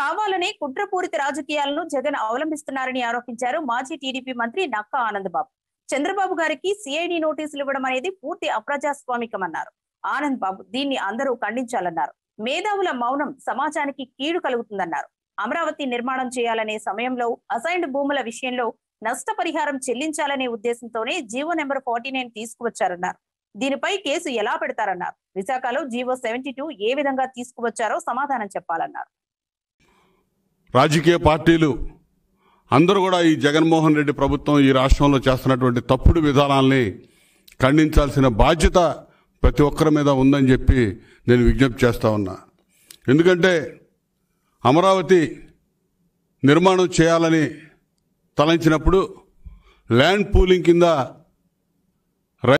కావాలనే కుట్రపూరిత రాజకీయాలను జగన్ అవలంబిస్తున్నారని ఆరోపించారు మాజీ టీడీపీ మంత్రి నక్కా ఆనందబాబు చంద్రబాబు గారికి సిఐడి నోటీసులు ఇవ్వడం అనేది పూర్తి అప్రజాస్వామికమన్నారు ఆనంద్ బాబు దీన్ని అందరూ ఖండించాలన్నారు మేధావుల మౌనం సమాజానికి కీడు కలుగుతుందన్నారు అమరావతి నిర్మాణం చేయాలనే సమయంలో అసైన్డ్ భూముల విషయంలో నష్టపరిహారం చెల్లించాలనే ఉద్దేశంతోనే జీవో నెంబర్ ఫార్టీ నైన్ తీసుకువచ్చారన్నారు దీనిపై కేసు ఎలా పెడతారన్నారు విశాఖలో జీవో సెవెంటీ టూ ఏ విధంగా తీసుకువచ్చారో సమాధానం చెప్పాలన్నారు రాజకీయ పార్టీలు అందరూ కూడా ఈ జగన్మోహన్ రెడ్డి ప్రభుత్వం ఈ రాష్ట్రంలో చేస్తున్నటువంటి తప్పుడు విధానాల్ని ఖండించాల్సిన బాధ్యత ప్రతి ఒక్కరి మీద ఉందని చెప్పి నేను విజ్ఞప్తి చేస్తూ ఉన్నా ఎందుకంటే అమరావతి నిర్మాణం చేయాలని తలంచినప్పుడు ల్యాండ్ పూలింగ్ కింద